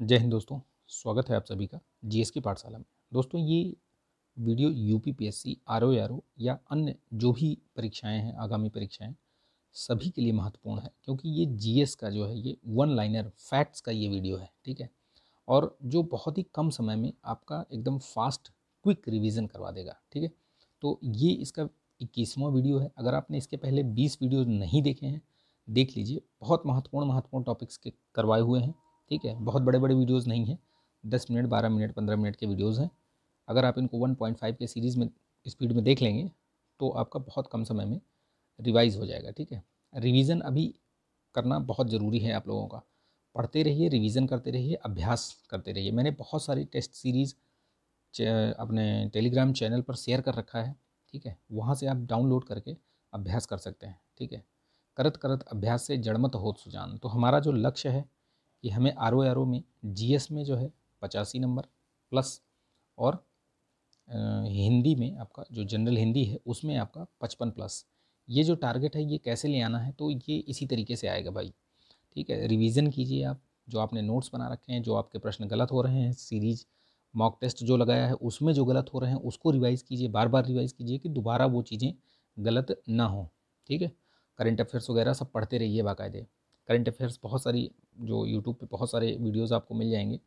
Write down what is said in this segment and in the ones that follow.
जय हिंद दोस्तों स्वागत है आप सभी का जीएस की पाठशाला में दोस्तों ये video U P P S C R O R O या अन्य जो भी परीक्षाएं हैं आगामी परीक्षाएं सभी के लिए महत्वपूर्ण है क्योंकि ये जीएस का जो है ये वन लाइनर फैक्ट्स का ये वीडियो है ठीक है और जो बहुत ही कम समय में आपका एकदम फास्ट क्विक रिविज़न करवा देगा ठीक है तो ये इसका इक्कीसवा वीडियो है अगर आपने इसके पहले बीस वीडियो नहीं देखे हैं देख लीजिए बहुत महत्वपूर्ण महत्वपूर्ण टॉपिक्स के करवाए हुए हैं ठीक है बहुत बड़े बड़े वीडियोज़ नहीं हैं दस मिनट बारह मिनट पंद्रह मिनट के वीडियोज़ हैं अगर आप इनको वन पॉइंट फाइव के सीरीज़ में स्पीड में देख लेंगे तो आपका बहुत कम समय में रिवाइज़ हो जाएगा ठीक है रिवीज़न अभी करना बहुत ज़रूरी है आप लोगों का पढ़ते रहिए रिवीजन करते रहिए अभ्यास करते रहिए मैंने बहुत सारी टेस्ट सीरीज़ अपने टेलीग्राम चैनल पर शेयर कर रखा है ठीक है वहाँ से आप डाउनलोड करके अभ्यास कर सकते हैं ठीक है करत करत अभ्यास से जड़मत हो सुजान तो हमारा जो लक्ष्य है कि हमें आर ओ आर ओ में जी एस में जो है पचासी नंबर प्लस और हिंदी में आपका जो जनरल हिंदी है उसमें आपका पचपन प्लस ये जो टारगेट है ये कैसे ले आना है तो ये इसी तरीके से आएगा भाई ठीक है रिवीजन कीजिए आप जो आपने नोट्स बना रखे हैं जो आपके प्रश्न गलत हो रहे हैं सीरीज मॉक टेस्ट जो लगाया है उसमें जो गलत हो रहे हैं उसको रिवाइज़ कीजिए बार बार रिवाइज़ कीजिए कि दोबारा वो चीज़ें गलत ना हो ठीक है करंट अफेयर्स वगैरह सब पढ़ते रहिए बाकायदे करंट अफेयर्स बहुत सारी जो यूट्यूब पे बहुत सारे वीडियोस आपको मिल जाएंगे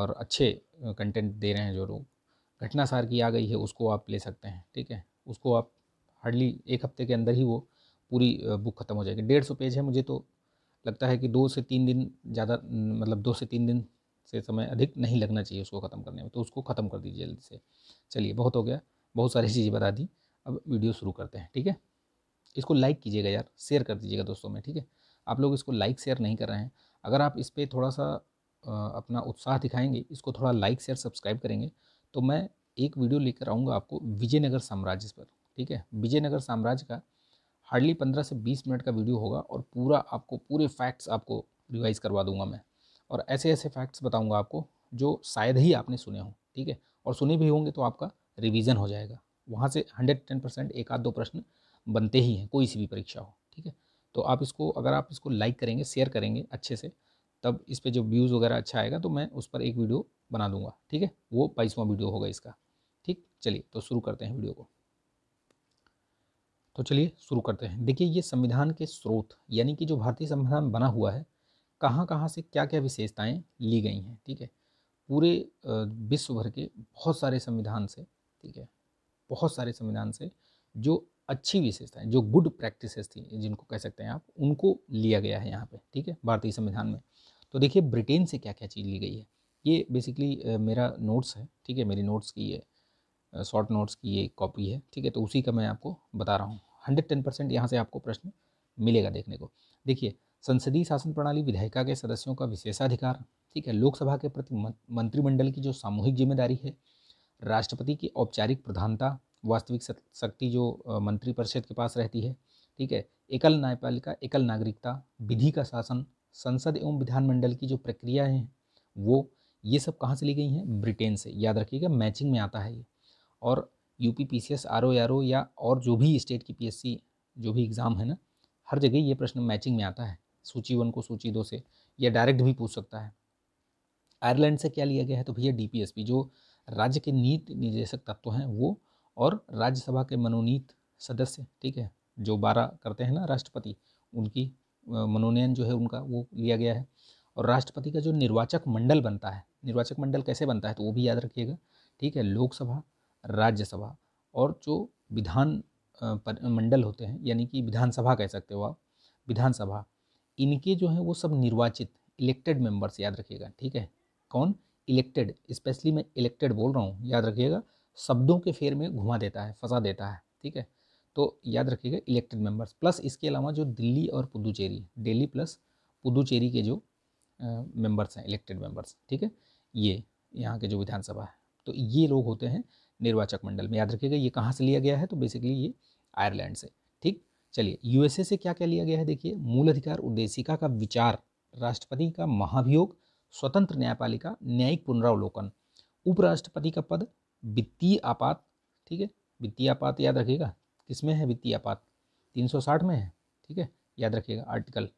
और अच्छे कंटेंट दे रहे हैं जो लोग घटना सार की आ गई है उसको आप ले सकते हैं ठीक है उसको आप हार्डली एक हफ्ते के अंदर ही वो पूरी बुक ख़त्म हो जाएगी डेढ़ सौ पेज है मुझे तो लगता है कि दो से तीन दिन ज़्यादा मतलब दो से तीन दिन से समय अधिक नहीं लगना चाहिए उसको ख़त्म करने में तो उसको ख़त्म कर दीजिए जल्दी से चलिए बहुत हो गया बहुत सारी चीज़ें बता दी अब वीडियो शुरू करते हैं ठीक है इसको लाइक कीजिएगा यार शेयर कर दीजिएगा दोस्तों में ठीक है आप लोग इसको लाइक शेयर नहीं कर रहे हैं अगर आप इस पर थोड़ा सा अपना उत्साह दिखाएंगे इसको थोड़ा लाइक शेयर सब्सक्राइब करेंगे तो मैं एक वीडियो लेकर आऊँगा आपको विजयनगर साम्राज्य पर ठीक है विजयनगर साम्राज्य का हार्डली पंद्रह से बीस मिनट का वीडियो होगा और पूरा आपको पूरे फैक्ट्स आपको रिवाइज करवा दूंगा मैं और ऐसे ऐसे फैक्ट्स बताऊंगा आपको जो शायद ही आपने सुने हों ठीक है और सुने भी होंगे तो आपका रिवीजन हो जाएगा वहाँ से हंड्रेड टेन परसेंट एक आध दो प्रश्न बनते ही हैं कोई सी भी परीक्षा हो ठीक है तो आप इसको अगर आप इसको लाइक करेंगे शेयर करेंगे अच्छे से तब इस पर जो व्यूज़ वगैरह अच्छा आएगा तो मैं उस पर एक वीडियो बना दूंगा ठीक है वो बाईसवा वीडियो होगा इसका ठीक चलिए तो शुरू करते हैं वीडियो को तो चलिए शुरू करते हैं देखिए ये संविधान के स्रोत यानी कि जो भारतीय संविधान बना हुआ है कहाँ कहाँ से क्या क्या विशेषताएँ ली गई हैं ठीक है पूरे विश्व भर के बहुत सारे संविधान से ठीक है बहुत सारे संविधान से जो अच्छी विशेषताएं जो गुड प्रैक्टिसेस थी जिनको कह सकते हैं आप उनको लिया गया है यहाँ पे ठीक है भारतीय संविधान में तो देखिए ब्रिटेन से क्या क्या चीज़ ली गई है ये बेसिकली मेरा नोट्स है ठीक है मेरी नोट्स की ये शॉर्ट नोट्स की ये कॉपी है ठीक है तो उसी का मैं आपको बता रहा हूँ हंड्रेड टेन परसेंट यहाँ से आपको प्रश्न मिलेगा देखने को देखिए संसदीय शासन प्रणाली विधायिका के सदस्यों का विशेषाधिकार ठीक है लोकसभा के प्रति मंत्रिमंडल की जो सामूहिक जिम्मेदारी है राष्ट्रपति की औपचारिक प्रधानता वास्तविक शक्ति जो मंत्रिपरिषद के पास रहती है ठीक है एकल न्यायपालिका एकल नागरिकता विधि का शासन संसद एवं विधानमंडल की जो प्रक्रियाएँ हैं वो ये सब कहाँ से ली गई हैं ब्रिटेन से याद रखिएगा मैचिंग में आता है ये और U P P C S R O R O या और जो भी स्टेट की पी एस सी जो भी एग्ज़ाम है ना हर जगह ये प्रश्न मैचिंग में आता है सूची वन को सूची दो से या डायरेक्ट भी पूछ सकता है आयरलैंड से क्या लिया गया है तो भैया डी पी एस पी जो राज्य के नीति निर्देशक तत्व हैं वो और राज्यसभा के मनोनीत सदस्य ठीक है जो बारह करते हैं ना राष्ट्रपति उनकी मनोनयन जो है उनका वो लिया गया है और राष्ट्रपति का जो निर्वाचक मंडल बनता है निर्वाचक मंडल कैसे बनता है तो वो भी याद रखिएगा ठीक है लोकसभा राज्यसभा और जो विधान पर मंडल होते हैं यानी कि विधानसभा कह सकते हो आप विधानसभा इनके जो हैं वो सब निर्वाचित इलेक्टेड मेंबर्स याद रखिएगा ठीक है कौन इलेक्टेड स्पेशली मैं इलेक्टेड बोल रहा हूँ याद रखिएगा शब्दों के फेर में घुमा देता है फंसा देता है ठीक है तो याद रखिएगा इलेक्टेड मेंबर्स प्लस इसके अलावा जो दिल्ली और पुदुचेरी दिल्ली प्लस पुदुचेरी के जो मेंबर्स हैं इलेक्टेड मेंबर्स ठीक है ये यहाँ के जो विधानसभा है तो ये लोग होते हैं निर्वाचक मंडल में याद रखिएगा ये कहाँ से लिया गया है तो बेसिकली ये आयरलैंड से ठीक चलिए यूएसए से क्या क्या लिया गया है देखिए मूल अधिकार उद्देशिका का विचार राष्ट्रपति का महाभियोग स्वतंत्र न्यायपालिका न्यायिक पुनरावलोकन उपराष्ट्रपति का पद वित्तीय आपात ठीक है वित्तीय आपात याद रखिएगा किसमें है वित्तीय आपात 360 में है ठीक है याद रखिएगा आर्टिकल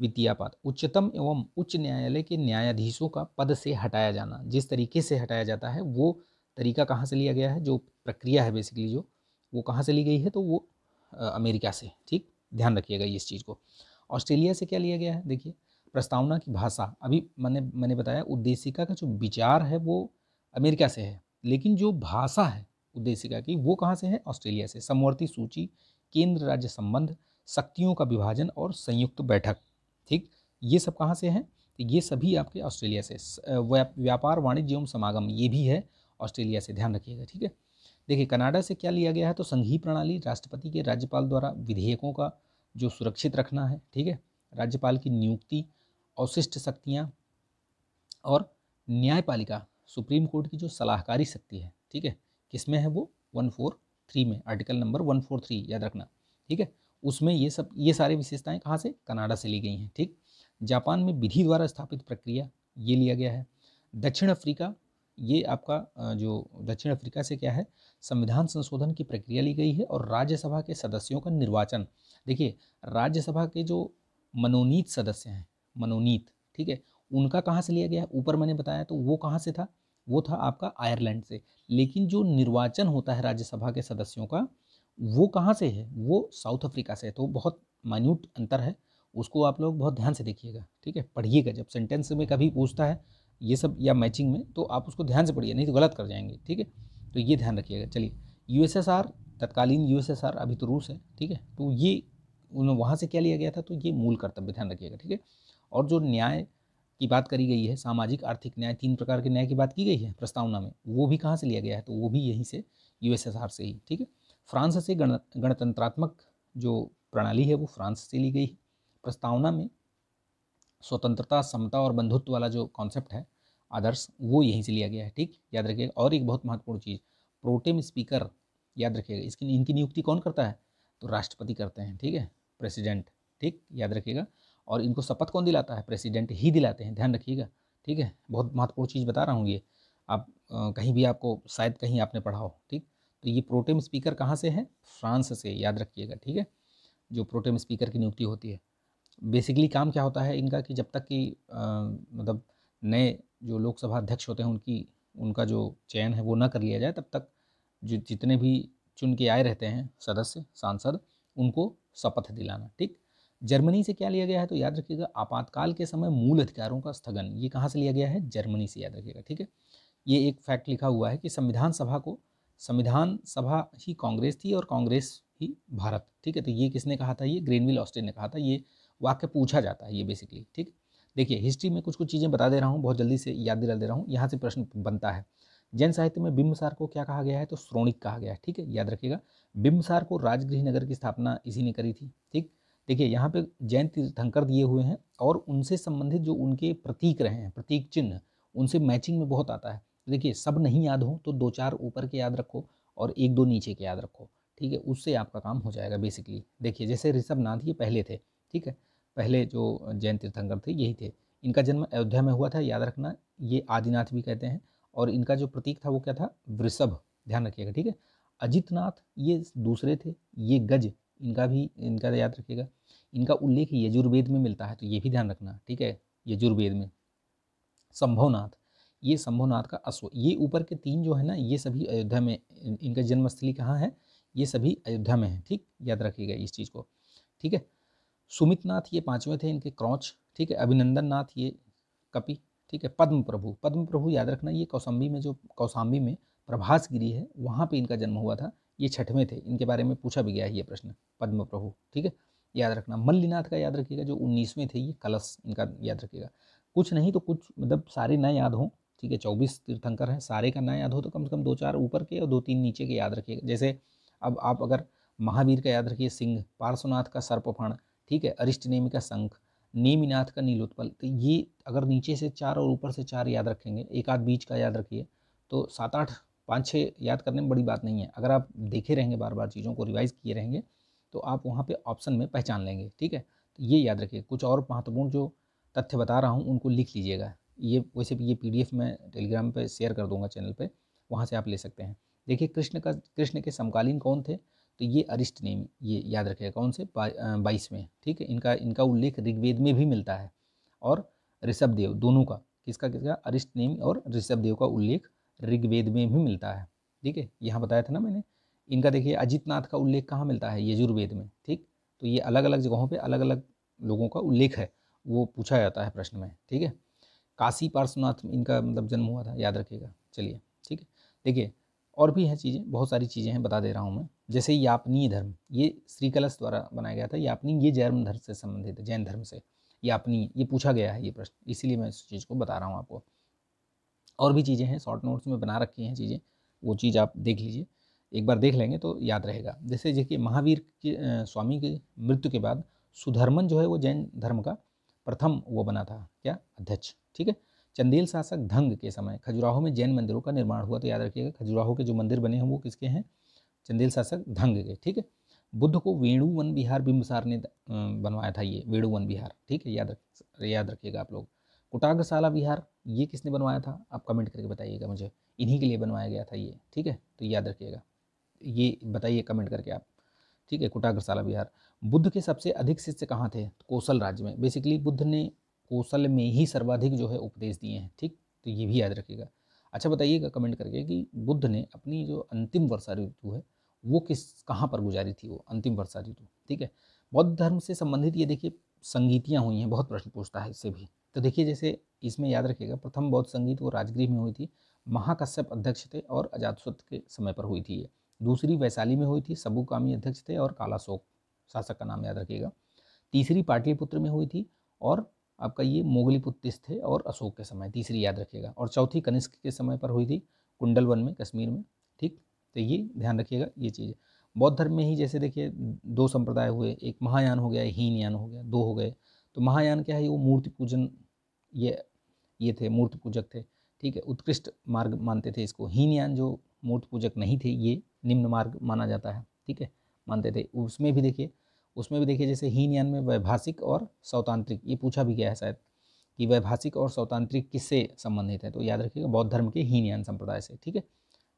वित्तीय आपात उच्चतम एवं उच्च न्यायालय के न्यायाधीशों का पद से हटाया जाना जिस तरीके से हटाया जाता है वो तरीका कहाँ से लिया गया है जो प्रक्रिया है बेसिकली जो वो कहाँ से ली गई है तो वो आ, अमेरिका से ठीक ध्यान रखिएगा इस चीज़ को ऑस्ट्रेलिया से क्या लिया गया है देखिए प्रस्तावना की भाषा अभी मैंने मैंने बताया उद्देशिका का जो विचार है वो अमेरिका से है लेकिन जो भाषा है उद्देशिका की वो कहाँ से है ऑस्ट्रेलिया से समवर्ती सूची केंद्र राज्य संबंध शक्तियों का विभाजन और संयुक्त बैठक ठीक ये सब कहाँ से हैं तो ये सभी आपके ऑस्ट्रेलिया से व्यापार वाणिज्य एवं समागम ये भी है ऑस्ट्रेलिया से ध्यान रखिएगा ठीक है देखिए कनाडा से क्या लिया गया है तो संघीय प्रणाली राष्ट्रपति के राज्यपाल द्वारा विधेयकों का जो सुरक्षित रखना है ठीक है राज्यपाल की नियुक्ति अवशिष्ट शक्तियाँ और न्यायपालिका सुप्रीम कोर्ट की जो सलाहकारी शक्ति है ठीक है किसमें है वो वन फोर थ्री में article number one four three याद रखना ठीक है उसमें ये सब ये सारी विशेषताएं कहाँ से कनाडा से ली गई हैं ठीक जापान में विधि द्वारा स्थापित प्रक्रिया ये लिया गया है दक्षिण अफ्रीका ये आपका जो दक्षिण अफ्रीका से क्या है संविधान संशोधन की प्रक्रिया ली गई है और राज्यसभा के सदस्यों का निर्वाचन देखिए राज्यसभा के जो मनोनीत सदस्य हैं मनोनीत ठीक है उनका कहाँ से लिया गया है ऊपर मैंने बताया तो वो कहाँ से था वो था आपका आयरलैंड से लेकिन जो निर्वाचन होता है राज्यसभा के सदस्यों का वो कहाँ से है वो साउथ अफ्रीका से है तो बहुत माइन्यूट अंतर है उसको आप लोग बहुत ध्यान से देखिएगा ठीक है पढ़िएगा जब सेंटेंस में कभी पूछता है ये सब या मैचिंग में तो आप उसको ध्यान से पढ़िए नहीं तो गलत कर जाएंगे ठीक है तो ये ध्यान रखिएगा चलिए यूएसएसआर तत्कालीन यूएसएसआर अभी तो रूस है ठीक है तो ये वहाँ से क्या लिया गया था तो ये मूल कर्तव्य ध्यान रखिएगा ठीक है और जो न्याय की बात करी गई है सामाजिक आर्थिक न्याय तीन प्रकार के न्याय की बात की गई है प्रस्तावना में वो भी कहाँ से लिया गया है तो वो भी यहीं से यूएसएसआर से ही ठीक है फ्रांस से गण गणतंत्रात्मक जो प्रणाली है वो फ्रांस से ली गई है प्रस्तावना में स्वतंत्रता समता और बंधुत्व वाला जो कॉन्सेप्ट है आदर्श वो यहीं से लिया गया है ठीक याद रखिएगा और एक बहुत महत्वपूर्ण चीज़ प्रोटेम स्पीकर याद रखिएगा इसकी इनकी नियुक्ति कौन करता है तो राष्ट्रपति करते हैं ठीक है प्रेसिडेंट ठीक याद रखिएगा और इनको शपथ कौन दिलाता है प्रेसिडेंट ही दिलाते हैं ध्यान रखिएगा ठीक है बहुत महत्वपूर्ण चीज़ बता रहा हूँ ये आप कहीं भी आपको शायद कहीं आपने पढ़ा हो ठीक तो ये प्रोटेम स्पीकर कहाँ से है फ्रांस से याद रखिएगा ठीक है जो प्रोटेम स्पीकर की नियुक्ति होती है बेसिकली काम क्या होता है इनका कि जब तक कि मतलब नए जो लोकसभा अध्यक्ष होते हैं उनकी उनका जो चयन है वो ना कर लिया जाए तब तक जो जितने भी चुन के आए रहते हैं सदस्य सांसद उनको शपथ दिलाना ठीक जर्मनी से क्या लिया गया है तो याद रखिएगा आपातकाल के समय मूल अधिकारों का स्थगन ये कहाँ से लिया गया है जर्मनी से याद रखिएगा ठीक है ये एक फैक्ट लिखा हुआ है कि संविधान सभा को संविधान सभा ही कांग्रेस थी और कांग्रेस ही भारत ठीक है तो ये किसने कहा था ये ग्रेनविल ऑस्टिन ने कहा था ये वाक्य पूछा जाता है ये बेसिकली ठीक देखिए हिस्ट्री में कुछ कुछ चीज़ें बता दे रहा हूँ बहुत जल्दी से याद दिला दे रहा हूँ यहाँ से प्रश्न बनता है जैन साहित्य में बिम्बसार को क्या कहा गया है तो श्रोणिक कहा गया है ठीक है याद रखिएगा बिम्बसार को राजगृह नगर की स्थापना इसी ने करी थी ठीक देखिए यहाँ पे जैन तीर्थंकर दिए हुए हैं और उनसे संबंधित जो उनके प्रतीक रहे हैं प्रतीक चिन्ह उनसे मैचिंग में बहुत आता है देखिए सब नहीं याद हो तो दो चार ऊपर के याद रखो और एक दो नीचे के याद रखो ठीक है उससे आपका काम हो जाएगा बेसिकली देखिए जैसे ऋषभ नाथ ये पहले थे ठीक है पहले जो जैन तीर्थंकर थे यही थे इनका जन्म अयोध्या में हुआ था याद रखना ये आदिनाथ भी कहते हैं और इनका जो प्रतीक था वो क्या था वृषभ ध्यान रखिएगा ठीक है अजितनाथ ये दूसरे थे ये गज इनका भी इनका याद रखिएगा इनका उल्लेख यजुर्वेद में मिलता है तो ये भी ध्यान रखना ठीक है यजुर्वेद में संभवनाथ ये संभवनाथ का अश्व ये ऊपर के तीन जो है ना ये सभी अयोध्या में इनका जन्मस्थली कहाँ है ये सभी अयोध्या में है ठीक याद रखिएगा इस चीज़ को ठीक है सुमित नाथ ये पाँचवें थे इनके क्रौच ठीक है अभिनंदन नाथ ये कपि ठीक है पद्म प्रभु पद्म प्रभु याद रखना ये कौसम्बी में जो कौसाम्बी में प्रभास गिरी है वहाँ पे इनका जन्म हुआ था ये छठवें थे इनके बारे में पूछा भी गया है ये प्रश्न पद्म प्रभु ठीक है याद रखना मल्लीनाथ का याद रखिएगा जो उन्नीसवें थे ये कलश इनका याद रखिएगा कुछ नहीं तो कुछ मतलब सारे ना याद हों ठीक है चौबीस तीर्थंकर हैं सारे का ना याद हो तो कम से कम दो चार ऊपर के और दो तीन नीचे के याद रखिएगा जैसे अब आप अगर महावीर का याद रखिए सिंह पार्श्वनाथ का सर्पफण ठीक है अरिष्ट नेमी का शंख नेमिनाथ का नीलोत्पल तो ये अगर नीचे से चार और ऊपर से चार याद रखेंगे एक आध बीच का याद रखिए तो सात आठ पाँच छः याद करने में बड़ी बात नहीं है अगर आप देखे रहेंगे बार बार चीज़ों को रिवाइज़ किए रहेंगे तो आप वहाँ पे ऑप्शन में पहचान लेंगे ठीक है तो ये याद रखिए कुछ और महत्वपूर्ण जो तथ्य बता रहा हूँ उनको लिख लीजिएगा ये वैसे भी ये पी मैं टेलीग्राम पर शेयर कर दूँगा चैनल पर वहाँ से आप ले सकते हैं देखिए कृष्ण का कृष्ण के समकालीन कौन थे तो ये अरिष्ट नेम ये याद रखिए कौन से बाईस में ठीक है इनका इनका उल्लेख ऋग्वेद में भी मिलता है और ऋषभदेव दोनों का किसका किसका अरिष्ट नेम और ऋषभदेव का उल्लेख ऋग्वेद में भी मिलता है ठीक है यहाँ बताया था ना मैंने इनका देखिए अजितनाथ का उल्लेख कहाँ मिलता है यजुर्वेद में ठीक तो ये अलग अलग जगहों पे अलग अलग लोगों का उल्लेख है वो पूछा जाता है प्रश्न में ठीक है काशी पार्श्वनाथ इनका मतलब जन्म हुआ था याद रखिएगा चलिए ठीक है देखिए और भी हैं चीज़ें बहुत सारी चीज़ें हैं बता दे रहा हूँ मैं जैसे यापनीय धर्म ये श्रीकलश द्वारा बनाया गया था यापनी ये जैन धर्म से संबंधित है जैन धर्म से यापनी ये पूछा गया है ये प्रश्न इसीलिए मैं इस चीज़ को बता रहा हूँ आपको और भी चीज़ें हैं शॉर्ट नोट्स में बना रखी हैं चीज़ें वो चीज़ आप देख लीजिए एक बार देख लेंगे तो याद रहेगा जैसे देखिए महावीर के स्वामी की मृत्यु के बाद सुधर्मन जो है वो जैन धर्म का प्रथम वो बना था क्या अध्यक्ष ठीक है चंदेल शासक धंग के समय खजुराहो में जैन मंदिरों का निर्माण हुआ तो याद रखिएगा खजुराहो के जो मंदिर बने हैं वो किसके हैं चंदेल शासक धंग के ठीक है बुद्ध को वेणु वन विहार बिंबसार ने बनवाया था ये वेणु वन विहार ठीक है याद रख याद रखिएगा आप लोग कुटागशाला विहार ये किसने बनवाया था आप कमेंट करके बताइएगा मुझे इन्हीं के लिए बनवाया गया था ये ठीक है तो याद रखिएगा ये बताइए कमेंट करके आप ठीक है कुटागरसाला बिहार बुद्ध के सबसे अधिक शिष्य कहाँ थे कौशल राज्य में बेसिकली बुद्ध ने कौशल में ही सर्वाधिक जो है उपदेश दिए हैं ठीक तो ये भी याद रखिएगा अच्छा बताइएगा कमेंट करके कि बुद्ध ने अपनी जो अंतिम वर्षा ऋतु है वो किस कहाँ पर गुजारी थी वो अंतिम वर्षा ऋतु ठीक है बौद्ध धर्म से संबंधित ये देखिए संगीतियाँ हुई हैं बहुत प्रश्न पूछता है इससे भी तो देखिए जैसे इसमें याद रखिएगा प्रथम बौद्ध संगीत वो राजगृह में हुई थी महाकश्यप अध्यक्ष थे और अजातशत के समय पर हुई थी ये दूसरी वैशाली में हुई थी सबुकामी अध्यक्ष थे और कालाशोक शासक का नाम याद रखिएगा तीसरी पाटलिपुत्र में हुई थी और आपका ये मोगलीपुत्तिस थे और अशोक के समय तीसरी याद रखिएगा और चौथी कनिष्क के समय पर हुई थी कुंडलवन में कश्मीर में ठीक तो ये ध्यान रखिएगा ये चीज़ बौद्ध धर्म में ही जैसे देखिए दो संप्रदाय हुए एक महायान हो गया हीनयान हो गया दो हो गए तो महायान क्या है वो मूर्ति पूजन ये ये थे मूर्त पूजक थे ठीक है उत्कृष्ट मार्ग मानते थे इसको हीनयान जो मूर्त पूजक नहीं थे ये निम्न मार्ग माना जाता है ठीक है मानते थे उसमें भी देखिए उसमें भी देखिए जैसे हीनयान में वैभाषिक और सौतांत्रिक ये पूछा भी गया है शायद कि वैभाषिक और सौतांत्रिक किससे संबंधित है तो याद रखिएगा बौद्ध धर्म के हीनयान संप्रदाय से ठीक है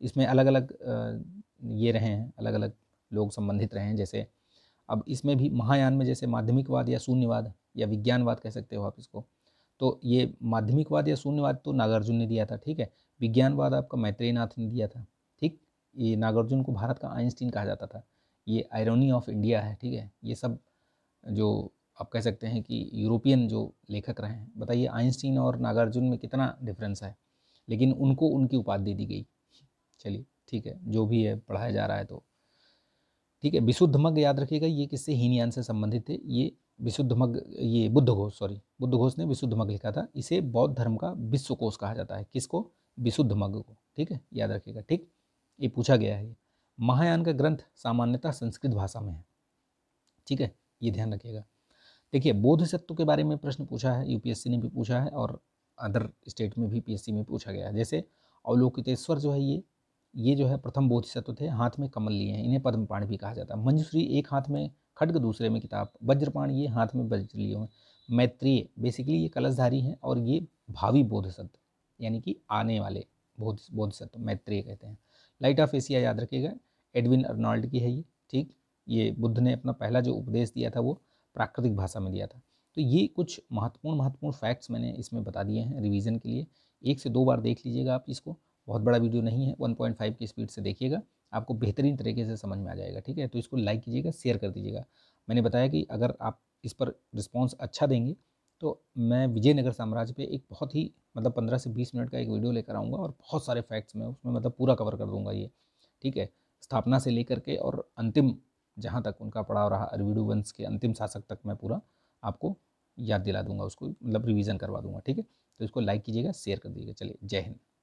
इसमें अलग अलग ये रहे हैं अलग अलग लोग संबंधित रहे हैं जैसे अब इसमें भी महायान में जैसे माध्यमिकवाद या शून्यवाद या विज्ञानवाद कह सकते हो आप इसको तो ये माध्यमिकवाद या शून्यवाद तो नागार्जुन ने दिया था ठीक है विज्ञानवाद आपका मैत्रेयनाथ ने दिया था ठीक ये नागार्जुन को भारत का आइंस्टीन कहा जाता था ये आयरोनी ऑफ इंडिया है ठीक है ये सब जो आप कह सकते हैं कि यूरोपियन जो लेखक रहे हैं बताइए आइंस्टीन और नागार्जुन में कितना डिफरेंस है लेकिन उनको उनकी उपाधि दी गई चलिए ठीक है जो भी है पढ़ाया जा रहा है तो ठीक है विशुद्ध मग याद रखिएगा ये किससे हीनयान से संबंधित थे ये विशुद्ध मग ये Buddhaghosa sorry Buddhaghosa ने विशुद्ध मग लिखा था इसे बौद्ध धर्म का विश्वकोश कहा जाता है किसको विशुद्ध मग को ठीक है याद रखिएगा ठीक ये पूछा गया है महायान का ग्रंथ सामान्यतः संस्कृत भाषा में है ठीक है ये ध्यान रखिएगा देखिए बोध सत्व के बारे में प्रश्न पूछा है यूपीएससी ने भी पूछा है और अदर स्टेट में भी पीएससी में पूछा गया है जैसे अवलोकितेश्वर जो है ये ये जो है प्रथम बोधिसत्व थे हाथ में कमल लिए हैं इन्हें पद्मपाण भी कहा जाता है मंजूश्री एक हाथ में खड्ग दूसरे में किताब वज्रपाण ये हाथ में वज्र लिए हुए मैत्रीय बेसिकली ये कलशधारी हैं और ये भावी बोधसत्व यानी कि आने वाले बोध बोधसत्व मैत्रीय कहते हैं लाइट ऑफ एशिया याद रखिएगा एडविन अर्नॉल्ड की है ये ठीक ये बुद्ध ने अपना पहला जो उपदेश दिया था वो प्राकृतिक भाषा में दिया था तो ये कुछ महत्वपूर्ण महत्वपूर्ण फैक्ट्स मैंने इसमें बता दिए हैं रिवीजन के लिए एक से दो बार देख लीजिएगा आप इसको बहुत बड़ा वीडियो नहीं है 1.5 की स्पीड से देखिएगा आपको बेहतरीन तरीके से समझ में आ जाएगा ठीक है तो इसको लाइक कीजिएगा शेयर कर दीजिएगा मैंने बताया कि अगर आप इस पर रिस्पॉन्स अच्छा देंगे तो मैं विजयनगर साम्राज्य पे एक बहुत ही मतलब पंद्रह से बीस मिनट का एक वीडियो लेकर आऊँगा और बहुत सारे फैक्ट्स में उसमें मतलब पूरा कवर कर दूंगा ये ठीक है स्थापना से लेकर के और अंतिम जहाँ तक उनका पड़ाव रहा अरविडु वंश के अंतिम शासक तक मैं पूरा आपको याद दिला दूंगा उसको मतलब रिवीजन करवा दूंगा ठीक है तो इसको लाइक कीजिएगा शेयर कर दीजिएगा चलिए जय हिंद